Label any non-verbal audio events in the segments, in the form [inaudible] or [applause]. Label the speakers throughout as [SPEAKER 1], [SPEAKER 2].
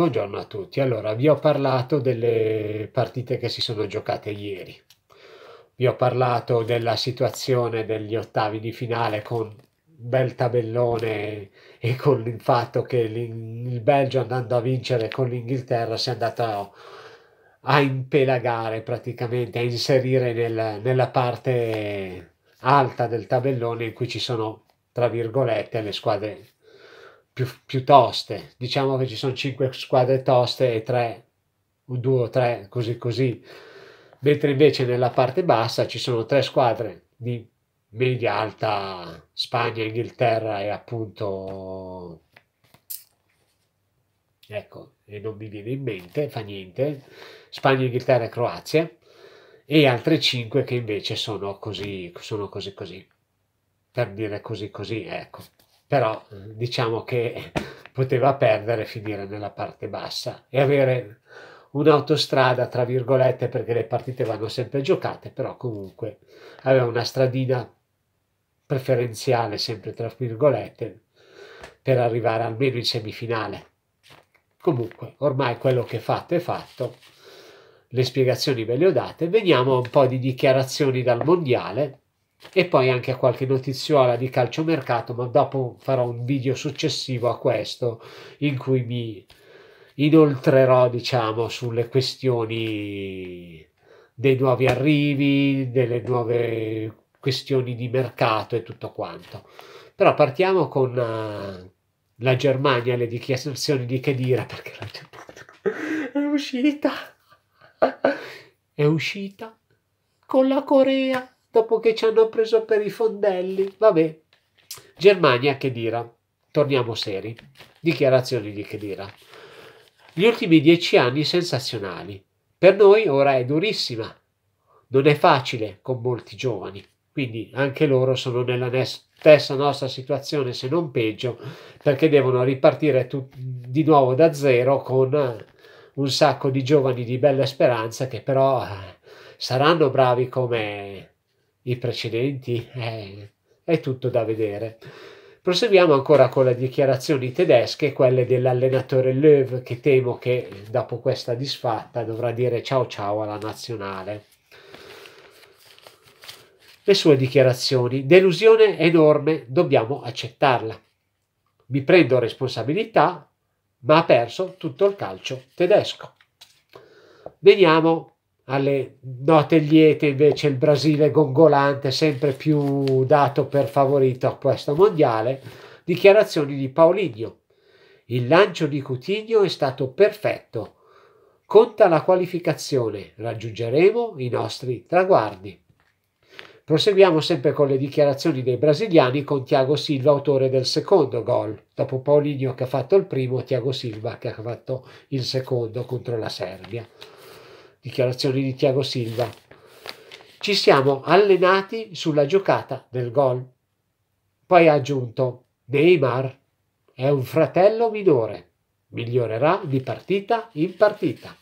[SPEAKER 1] Buongiorno a tutti, allora vi ho parlato delle partite che si sono giocate ieri, vi ho parlato della situazione degli ottavi di finale con bel tabellone e con il fatto che il Belgio andando a vincere con l'Inghilterra si è andato a impelagare praticamente, a inserire nel, nella parte alta del tabellone in cui ci sono tra virgolette le squadre più, più toste. Diciamo che ci sono 5 squadre toste e 3, 2 o 3, così così. Mentre invece nella parte bassa ci sono 3 squadre di media alta Spagna, Inghilterra e appunto ecco, e non mi viene in mente, fa niente, Spagna, Inghilterra e Croazia, e altre 5 che invece sono così, sono così così, per dire così così, ecco però eh, diciamo che [laughs] poteva perdere e finire nella parte bassa e avere un'autostrada, tra virgolette, perché le partite vanno sempre giocate, però comunque aveva una stradina preferenziale, sempre tra virgolette, per arrivare almeno in semifinale. Comunque, ormai quello che è fatto è fatto, le spiegazioni ve le ho date, veniamo a un po' di dichiarazioni dal mondiale e poi anche a qualche notiziola di calciomercato, ma dopo farò un video successivo a questo in cui mi inoltrerò, diciamo, sulle questioni dei nuovi arrivi, delle nuove questioni di mercato e tutto quanto. Però partiamo con uh, la Germania, le dichiarazioni di che dire, perché la Germania [laughs] è uscita, è uscita con la Corea dopo che ci hanno preso per i fondelli. Vabbè, Germania che dirà? Torniamo seri. Dichiarazioni di che dirà? Gli ultimi dieci anni sensazionali. Per noi ora è durissima. Non è facile con molti giovani. Quindi anche loro sono nella stessa nostra situazione, se non peggio, perché devono ripartire tut- di nuovo da zero con eh, un sacco di giovani di bella speranza che però eh, saranno bravi come i precedenti, eh, è tutto da vedere. Proseguiamo ancora con le dichiarazioni tedesche, quelle dell'allenatore Löw, che temo che eh, dopo questa disfatta dovrà dire ciao ciao alla nazionale. Le sue dichiarazioni. Delusione enorme, dobbiamo accettarla. Mi prendo responsabilità, ma ha perso tutto il calcio tedesco. Veniamo alle note liete invece il Brasile gongolante sempre più dato per favorito a questo mondiale, dichiarazioni di Paulinho. Il lancio di Coutinho è stato perfetto. Conta la qualificazione, raggiungeremo i nostri traguardi. Proseguiamo sempre con le dichiarazioni dei brasiliani con Tiago Silva, autore del secondo gol, dopo Paulinho che ha fatto il primo, Tiago Silva che ha fatto il secondo contro la Serbia dichiarazioni di Tiago Silva. Ci siamo allenati sulla giocata del gol. Poi ha aggiunto, Neymar è un fratello minore, migliorerà di partita in partita.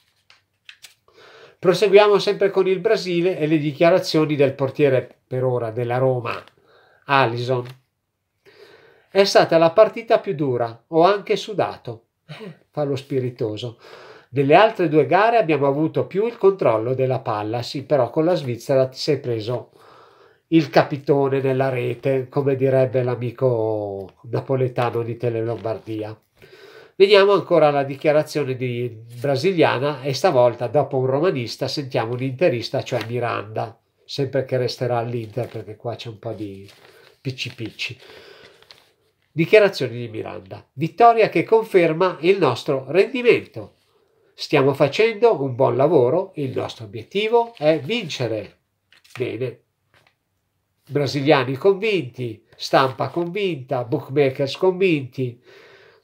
[SPEAKER 1] Proseguiamo sempre con il Brasile e le dichiarazioni del portiere per ora della Roma, Alison. È stata la partita più dura, ho anche sudato, eh, fa lo spiritoso. Nelle altre due gare abbiamo avuto più il controllo della palla, sì, però con la Svizzera ti sei preso il capitone nella rete, come direbbe l'amico napoletano di Tele Veniamo ancora alla dichiarazione di brasiliana e stavolta dopo un romanista sentiamo un interista, cioè Miranda, sempre che resterà all'Inter perché qua c'è un po' di picci picci. Dichiarazioni di Miranda. Vittoria che conferma il nostro rendimento. Stiamo facendo un buon lavoro, il nostro obiettivo è vincere. Bene. Brasiliani convinti, stampa convinta, bookmakers convinti.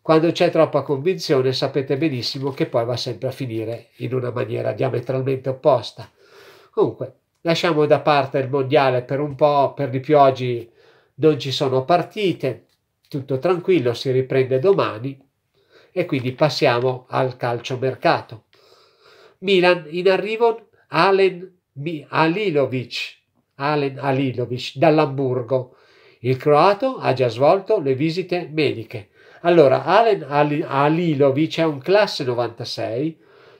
[SPEAKER 1] Quando c'è troppa convinzione sapete benissimo che poi va sempre a finire in una maniera diametralmente opposta. Comunque, lasciamo da parte il mondiale per un po', per di più oggi non ci sono partite, tutto tranquillo, si riprende domani e quindi passiamo al calciomercato. Milan in arrivo Alen Alilovic, Alen Alilovic dall'Amburgo. Il croato ha già svolto le visite mediche. Allora, Alen Alilovic è un classe 96,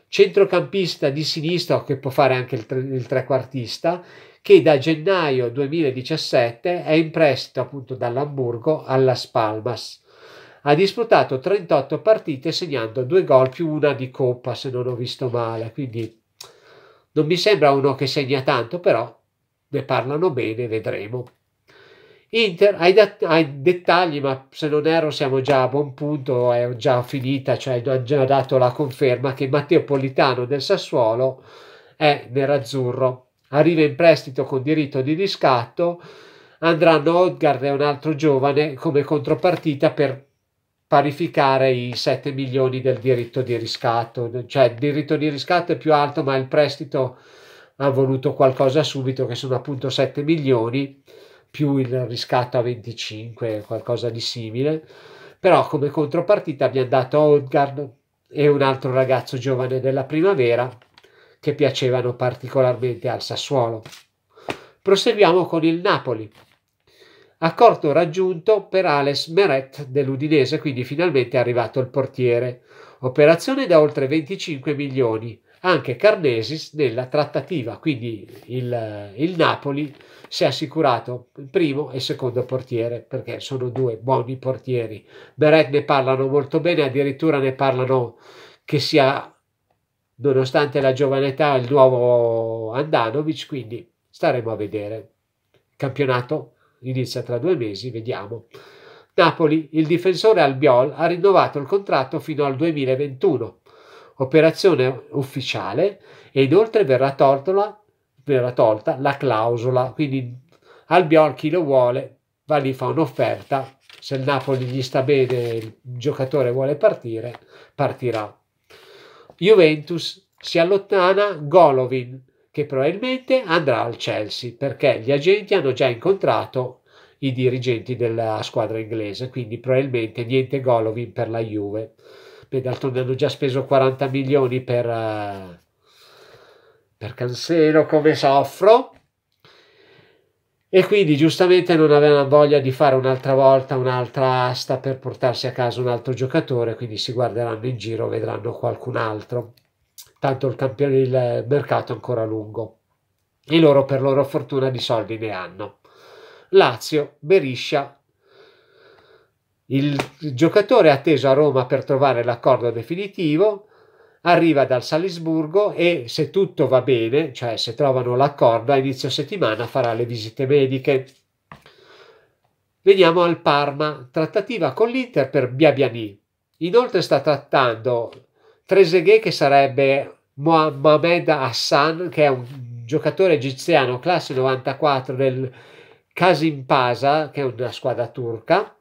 [SPEAKER 1] centrocampista di sinistra che può fare anche il, tre, il trequartista, che da gennaio 2017 è in prestito appunto dall'Amburgo alla Spalmas ha disputato 38 partite segnando due gol più una di coppa se non ho visto male, quindi non mi sembra uno che segna tanto, però ne parlano bene, vedremo. Inter, ai, dat- ai dettagli, ma se non erro siamo già a buon punto, è già finita, cioè hanno già dato la conferma che Matteo Politano del Sassuolo è nerazzurro. Arriva in prestito con diritto di riscatto, andranno Odgard e un altro giovane come contropartita per parificare i 7 milioni del diritto di riscatto, cioè il diritto di riscatto è più alto ma il prestito ha voluto qualcosa subito che sono appunto 7 milioni più il riscatto a 25, qualcosa di simile, però come contropartita abbiamo dato Odgard e un altro ragazzo giovane della primavera che piacevano particolarmente al Sassuolo. Proseguiamo con il Napoli. Accordo raggiunto per Alex Meret dell'Udinese, quindi finalmente è arrivato il portiere. Operazione da oltre 25 milioni. Anche Carnesis nella trattativa, quindi il, il Napoli si è assicurato il primo e il secondo portiere perché sono due buoni portieri. Meret ne parlano molto bene, addirittura ne parlano che sia nonostante la giovane età, il nuovo Andanovic, quindi staremo a vedere. Campionato inizia tra due mesi, vediamo. Napoli, il difensore Albiol ha rinnovato il contratto fino al 2021, operazione ufficiale, e inoltre verrà, tortola, verrà tolta la clausola, quindi Albiol chi lo vuole va lì, fa un'offerta, se il Napoli gli sta bene il giocatore vuole partire, partirà. Juventus si allontana Golovin, che probabilmente andrà al Chelsea perché gli agenti hanno già incontrato i dirigenti della squadra inglese, quindi probabilmente niente Golovin per la Juve. d'altronde hanno già speso 40 milioni per, uh, per Cancelo come soffro. E quindi giustamente non avevano voglia di fare un'altra volta un'altra asta per portarsi a casa un altro giocatore, quindi si guarderanno in giro, vedranno qualcun altro tanto il, campione, il mercato è ancora lungo e loro per loro fortuna di soldi ne hanno. Lazio, Beriscia, il giocatore atteso a Roma per trovare l'accordo definitivo, arriva dal Salisburgo e se tutto va bene, cioè se trovano l'accordo, a inizio settimana farà le visite mediche. Veniamo al Parma, trattativa con l'Inter per Biabiani. Inoltre sta trattando Trezeguet che sarebbe Mohamed Hassan, che è un giocatore egiziano, classe 94 del Kasimpasa, che è una squadra turca,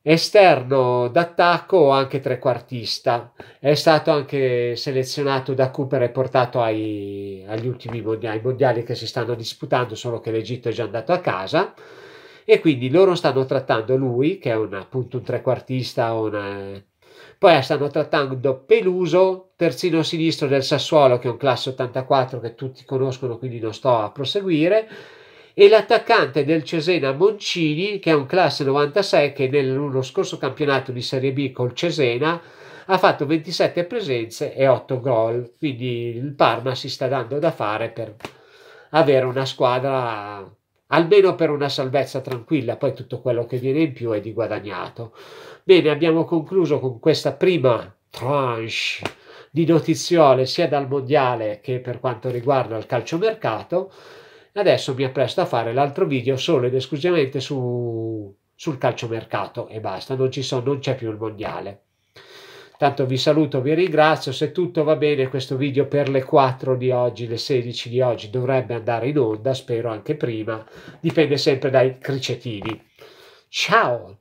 [SPEAKER 1] esterno d'attacco o anche trequartista. È stato anche selezionato da Cooper e portato ai, agli ultimi mondiali, ai mondiali che si stanno disputando, solo che l'Egitto è già andato a casa. E quindi loro stanno trattando lui, che è un, appunto un trequartista, o una, poi stanno trattando Peluso, terzino sinistro del Sassuolo, che è un classe 84 che tutti conoscono, quindi non sto a proseguire, e l'attaccante del Cesena Moncini, che è un classe 96 che nello scorso campionato di Serie B col Cesena ha fatto 27 presenze e 8 gol, quindi il Parma si sta dando da fare per avere una squadra almeno per una salvezza tranquilla, poi tutto quello che viene in più è di guadagnato. Bene, abbiamo concluso con questa prima tranche di notiziole sia dal mondiale che per quanto riguarda il calciomercato. Adesso mi appresto a fare l'altro video solo ed esclusivamente su, sul calciomercato e basta, non, ci so, non c'è più il mondiale. Tanto vi saluto, vi ringrazio, se tutto va bene questo video per le 4 di oggi, le 16 di oggi dovrebbe andare in onda, spero anche prima, dipende sempre dai cricetini. Ciao!